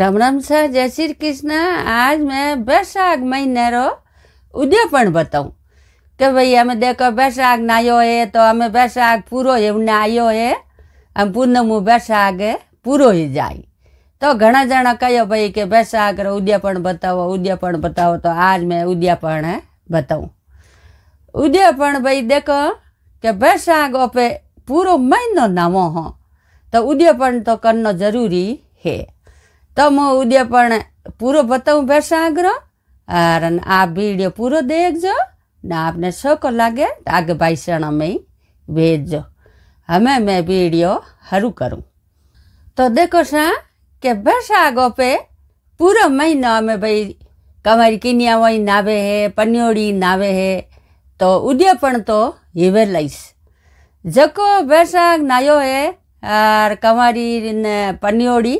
Ram Ram sir જય શ્રી કૃષ્ણ આજ મેં बैसाख મહિને રો ઉદ્યાપન બતાવું કે ભાઈ અમે દેખો बैसाख નાયો હે તો અમે बैसाख પૂરો એવું નાયો હે આમ પૂનમું बैसाख પૂરો હી જાય તો ઘણા જણા કહ્યો ભાઈ કે बैसाख રો ઉદ્યાપન બતાવો ઉદ્યાપન બતાવો તો આજ મેં ઉદ્યાપન બતાવું ઉદ્યાપન ભાઈ દેખો કે बैसाख ઓપે પૂરો મહિનો નામો હો તો ઉદ્યાપન તો કરનો જરૂરી હે ತಮ್ಮ ಉದ್ಯಾಪಣ ಪೂರೋ ಬತ್ತವು ಬೇಡ್ಸ ಆಗ್ರ ಆರ ಆ ವಿಡಿಯೋ ಪೂರೋ ದೇಖ್ಜೋ ને આપને શોખ લાગે તો આગે ભાઈસણ અમે ભેજજો અમે મેં વિડીયો હરું કરું તો દેખો શા કે ભેસા ગોપે પૂરો મહિનો અમે ભાઈ કમારી કિનિયા વહી નાવે હે પન્યોડી નાવે હે તો ઉડ્યો પણ તો હિવે લઈશ જકો ભેસાગ નાયો હે આર કમારી ને પન્યોડી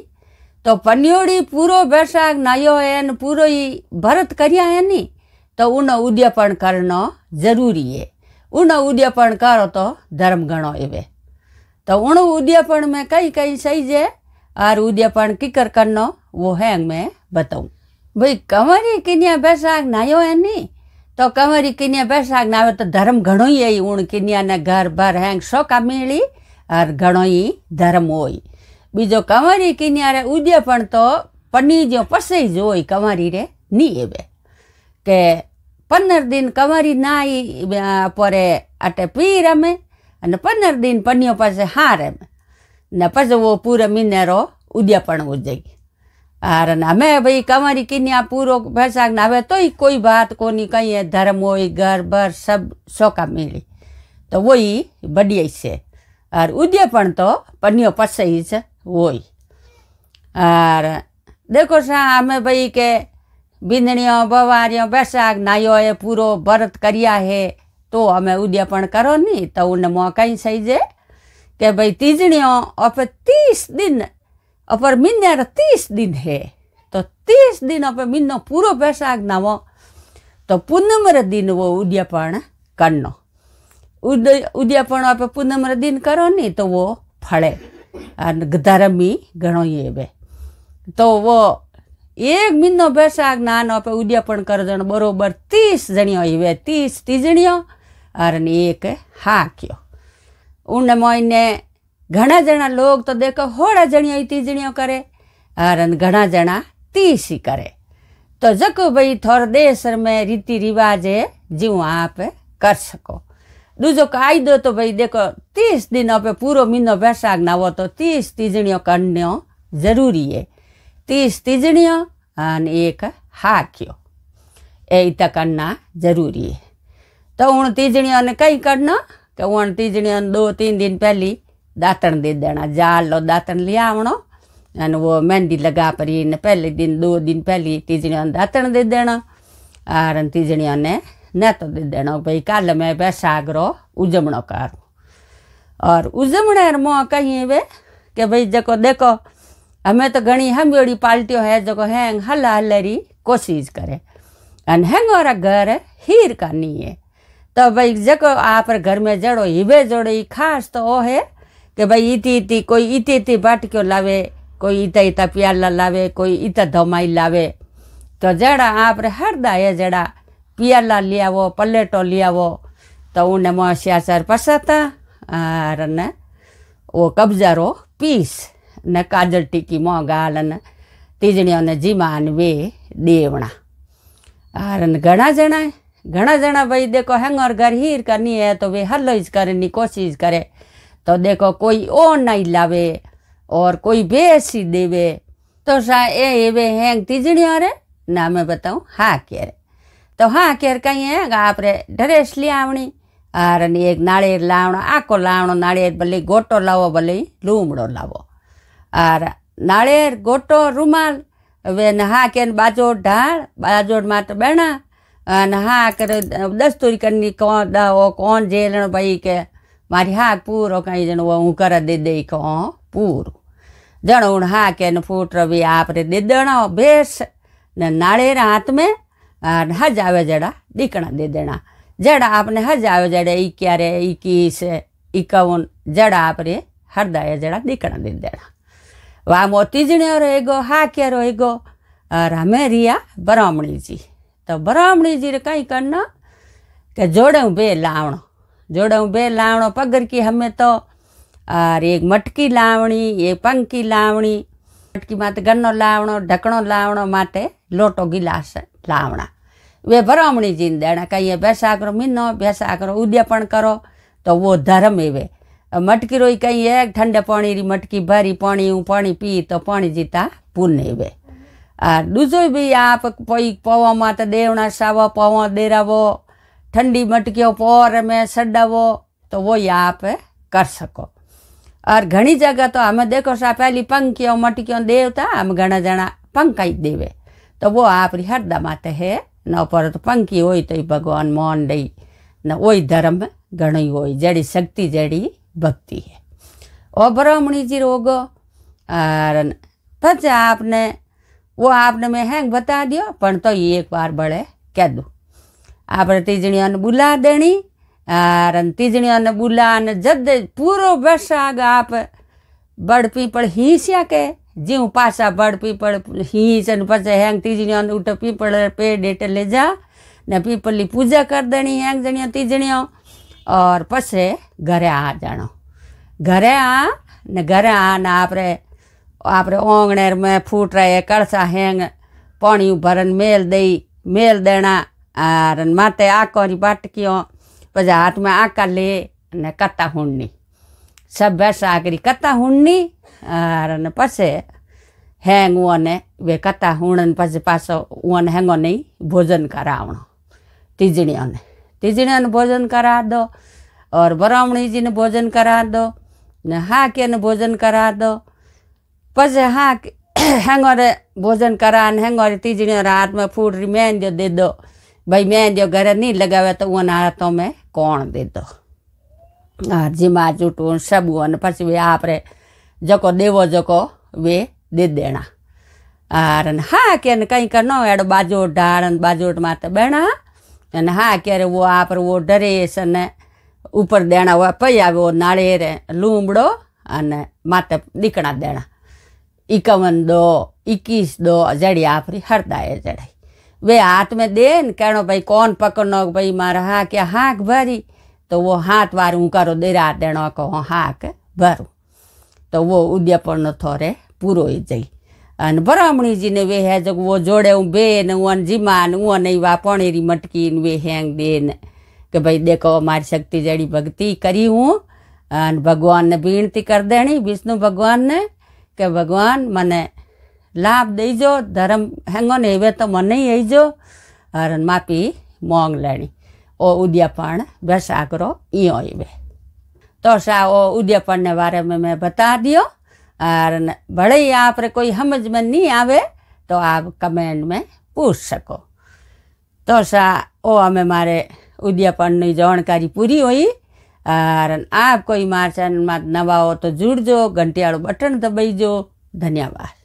તો ಪನ್ಯೋಡಿ ಪೂರೋ ಬೇಸಾಗ್ ನಾಯೋ ಏನು ಪೂರೋ ಈ ಭರತ್ કર્યા એની તો ઉનો ઉદ્યાપન કરનો જરૂરી એ ઉનો ઉદ્યાપન કરો તો ધર્મ ગણો એવે તો ઉણું ઉદ્યાપન મેં કઈ કઈ સહી જે આર ઉદ્યાપન કિકર કરનો વો હેંગ મેં બતાવું ભાઈ કમરી કિન્યા બેસાગ નાયો એની તો કમરી કિન્યા બેસાગ ના આવે તો ધર્મ ઘણો એ ઉણ કિન્યાને ઘર બાર હેંગ શોકા મેળી આર ઘણો ધર્મ હોય બીજો કંવારી કિનારે ઉદે પણ તો પની જો પસઈ જોઈ કંવારી રે ની એવે કે પંદર દિન કંવારી નાઈ પરે આટે પી રમે અને પંદર દિન પન્યો પાસે હા રમે ને પછી વો પૂરો મિનેરો ઉદ્યા પણ ઉજઈ હાર ને અમે ભાઈ કંવારી કિન્યા પૂરો ભેસાગ ને હવે તોય કોઈ વાત કોની કંઈ ધર્મ હોય ઘર ભર સબ શોકા મેળી તો વોઈ બડિયાઈ છે હાર ઉદ્યા પણ તો પન્યો પસઈ છે હોય আর দেখো আমি के बिंदड़ियों बवारियों बैसाख नायो ये पूरो व्रत करिया है तो हमें उद्यापन करो नहीं तो उन मौका ही सही जे कि भाई तीजड़ियों और तीस दिन अपर मिन्नर तीस दिन है तो तीस दिन पर मिन्नो पूरो बैसाख नावो तो पूनमर दिन वो उद्यापन करनो उद उद्यापन आप पूनमर दिन करो नहीं तो वो फड़े અને ગધારમી ઘણોયે બે તો વો એક મીનનો બેસાગ નાન અપ ઉદ્યાપન કર જણ બરોબર 30 જણીઓ હી વે 30 30 જણીઓ અરને એક હા ક્યો ઉન મોઈને ઘણા જણા લોગ તો દેખે હોળા જણીઓ 30 કરે અરને ઘણા જણા 30 સી કરે તજક ભઈ થર દે સરમે રીતિ રિવાજ હે જીઉ આપ કર શકો दूजो का आई दो तो भाई देखो तीस दिन पे पूरो महीनो बैसाख ना हो तो तीस तीजणियों कड़नियो जरूरी है तीस तीजणियों एक हाकियो ए तो करना जरूरी है तो हूँ तीजणियों ने कई करना कि हूँ तीजणियों दो तीन दिन पहली दातण दे देना जाल लो दातन लिया आवना અને વો મહેંદી લગા પરી ને दिन દિન દો દિન પહેલી તીજણીઓને દાંતણ દઈ દેણા આર તીજણીઓને ನೇತದ ದೇಣೋ ಭೈ ಕಾಲ ಮೇ ಬೇಸಾಗ್ರೋ उजमण ಕಾರು और उजमण मों कहीं वे कि भाई जको देखो हमें तो घणी हम अड़ी पाल्टियों है जो हैंग हला हलरी कोशिश करे अन हैंग और घर हीर का नहीं है तो भाई जो आप घर में जड़ो हिबे जोड़े खास तो वो है कि भाई इती इती कोई इती इती बाटक्यों लावे कोई इता इता प्याला लावे कोई इता धमाई लावे तो जड़ा आप हरदा है जड़ा पियाला लियाव पलेटो लियाव तो उन्हें मोहसियाचार पसाता और न वो कब्जा रो पीस न काजल टिकी मो गाल तीजणियों ने जीमान वे देवणा और घना जना घना जना भाई देखो हैंगर घर हीर करनी है तो वे हल इज करने कोशिश करे तो देखो कोई ओ नहीं लावे और कोई बेसी देवे तो सा ए वे हैंग तीजणियों रे ना मैं बताऊँ हाँ क्या रे ಹಾಂ ಕೇರ್ಕಾಯಿ ಹೆಂಗೆ ಆಪ್ರೆ ಢರೆಸ್ಲಿ ಆವಣಿ ಆರನಿ ಈಗ ನಾಳೇರು ಲಾವಣ ಆಕೋ ಲಾವಣ ನಾಳೇರು ಬಲ್ಲಿ ಗೋಟೋ ಲಾವೋ ಬಲ್ಲಿ ಲೂಮಡೋ ಲಾವೋ ಆರ ನಾಳೇರು ಗೋಟೋ ರುಮಾಲ್ વેને હા કે બાજોડ ઢાળ બાજોડ માટે બેણા અને હા કરે દસ્તુરી કરની કોણ કોણ જેલણ ભાઈ કે મારી હા પૂરો કાંઈ જણ હું કર દે દે કે પૂરું જણ હું હા કે ફૂટ રવિ આપણે દેદણ ભેસ ને નાળેરા હાથ મેં અન હજ આવે જડા દેકના દે દેણા જડા આપને હજ આવે જડા ઈ ક્યારે 21 51 જડા આપરે હરદાયા જડા દેકના દે દેણા વા મોતી જીને રહેગો હા કે રહેગો અરમે રિયા બ્રાહ્મણીજી તો બ્રાહ્મણીજી રે કઈ કરના કે જોડાઉ બે લાવણો જોડાઉ બે લાવણો પગરખી હમે તો અર એક મટકી લાવણી એક પંકિ લાવણી મટકીમાંથી ઘરનો લાવણો ઢકણો લાવણો માટે લોટો ગિલાસ લાવણા વે ભરમણી જીન દેણા કહીએ ભેસા કરો મીનો ભેસા કરો ઉદ્યાપણ કરો તો વો ધર્મ એવે મટકી રોઈ કહીએ ઠંડે પાણી રી મટકી ભરી પાણી હું પાણી પી તો પાણી જીતા પુણ્ય એવે આ દૂજો બી આપ કોઈ પવામાં તો દેવણા સાવા પવા દેરાવો ઠંડી મટકીઓ પોર મેં સડાવો તો વોય આપ કરી શકો और घनी जगह तो हमें देखो सा पहली पंखियों मटकियों देवता हम घना जना पंखाई देवे तो वो आप हरदा माते है न पर तो पंखी हो तो भगवान मोहन दई न वही धर्म घणो हो जड़ी शक्ति जड़ी भक्ति है ओ ब्राह्मणी जी रोगो और पच आपने वो आपने मैं हैंग बता दियो पर तो ये एक बार बड़े कह दू आप तीजणियों ने बुला देनी रंतीजणिया न बुला न जद पूरो बसाग आप बड़ पीपड़ हीसिया के जीव पासा बड़ पीपड़ हीच न पचे हैंग तीजणिया उठ पीपड़ पेड़ डेटे ले जा न पीपल की पूजा कर देनी हैंग जणिया तीजणियों और पसे घरे आ जानो घरे आ न घरे आ न आप આપણે में फूट रहे કળસા हेंग પાણી ભરણ मेल दई मेल देना રન माते આકોરી બાટકીઓ पजाट में आका ले न कत्ता सब सभ्य सागरी कत्ता हुण्णी और न पसे हैंग वन वे कत्ता हुणन पसे पास वन हैंगो नहीं भोजन करावणो तीजणियों ने तीजणियों ने भोजन करा दो और ब्राह्मणी जी ने भोजन करा दो ने हाँ के ने भोजन करा दो पसे हाँ ने भोजन करा हैंगोरे तीजणियों रात में फूट मेहंदी दे दो भाई मैं जो घर नहीं लगावे तो उन हाथों में कौन दे दो जी माजू टून सब उन पी वे आप जको देवो जको वे दे देना આર અને હા કે કંઈ કર ન એડો બાજોટ ઢાળ અને બાજોટમાં તો બેણા અને હા ક્યારે વો આપણે વો ડરેસ અને ઉપર દેણા હોય પૈ આવ્યો નાળેરે લૂંબડો અને માથે દીકણા દેણા ઇકાવન દો ઇકીસ દો જડી આપણી હરદાએ જડાઈ वे हाथ में दे न कहनो भाई कौन पकड़नो भाई मारा हाक या हाक भरी तो वो हाथ वार उकारो देरा देनो को हाक भरू तो वो उद्यापन थोरे पूरो ही जई અને ભરામણીજીને વેહે જો વો જોડે હું બે ને હું જીમા ને હું નહીં વા પણેરી મટકી ને વે હેંગ દે ને કે ભાઈ દેખો મારી શક્તિ જડી ભક્તિ કરી હું અને ભગવાનને વિનંતી કરી દેણી વિષ્ણુ ભગવાનને કે ભગવાન મને लाभ દઈજો धर्म हेंगन ને तो તો મને એજો और मापी મોંગ લેણી ओ उद्यापन बस आकरो इो इबे तो सा ओ उद्यापन ने बारे में मैं बता दियो और बड़े ही आप रे कोई समझ में नहीं आवे तो आप कमेंट में पूछ सको तो सा ओ हमें मारे उद्यापन ની જાણકારી પૂરી હોઈ और आप कोई मार चैनल में नवा हो तो जुड़ जो घंटियाड़ो बटन दबाई जो धन्यवाद